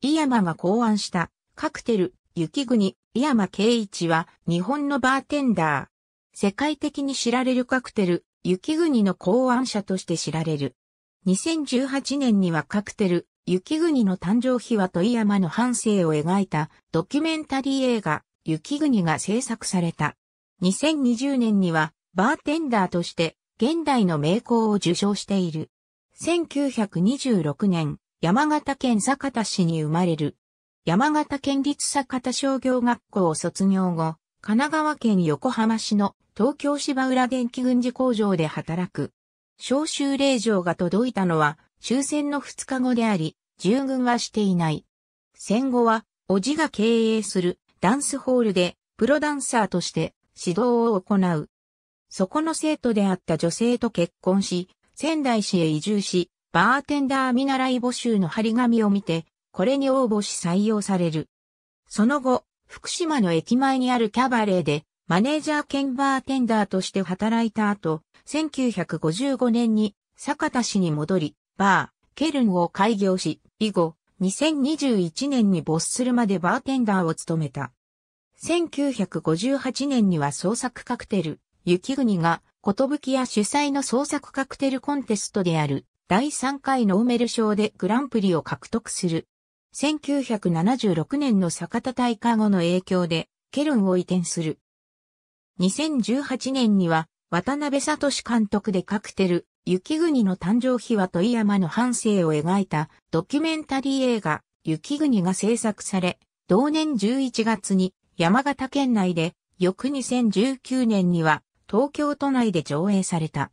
井山が考案したカクテル、雪国、井山圭一は日本のバーテンダー。世界的に知られるカクテル、雪国の考案者として知られる。2018年にはカクテル、雪国の誕生秘話と井山の半生を描いたドキュメンタリー映画、雪国が制作された。2020年にはバーテンダーとして現代の名工を受賞している。1926年、山形県酒田市に生まれる。山形県立酒田商業学校を卒業後、神奈川県横浜市の東京芝浦電気軍事工場で働く。招集令状が届いたのは終戦の2日後であり、従軍はしていない。戦後は、おじが経営するダンスホールでプロダンサーとして指導を行う。そこの生徒であった女性と結婚し、仙台市へ移住し、バーテンダー見習い募集の張り紙を見て、これに応募し採用される。その後、福島の駅前にあるキャバレーで、マネージャー兼バーテンダーとして働いた後、1955年に坂田市に戻り、バー、ケルンを開業し、以後、2021年に没するまでバーテンダーを務めた。1958年には創作カクテル、雪国が、ことぶきや主催の創作カクテルコンテストである、第3回ノーメル賞でグランプリを獲得する。1976年の坂田大火後の影響で、ケルンを移転する。2018年には、渡辺聡監督でカクテル、雪国の誕生秘話と井山の半生を描いたドキュメンタリー映画、雪国が制作され、同年11月に山形県内で、翌2019年には東京都内で上映された。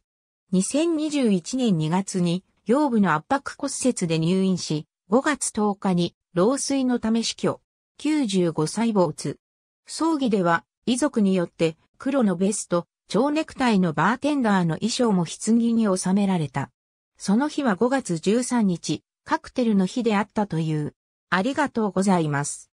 2021年2月に腰部の圧迫骨折で入院し、5月10日に老衰のため死去。95歳没。葬儀では遺族によって黒のベスト、蝶ネクタイのバーテンダーの衣装も棺に収められた。その日は5月13日、カクテルの日であったという。ありがとうございます。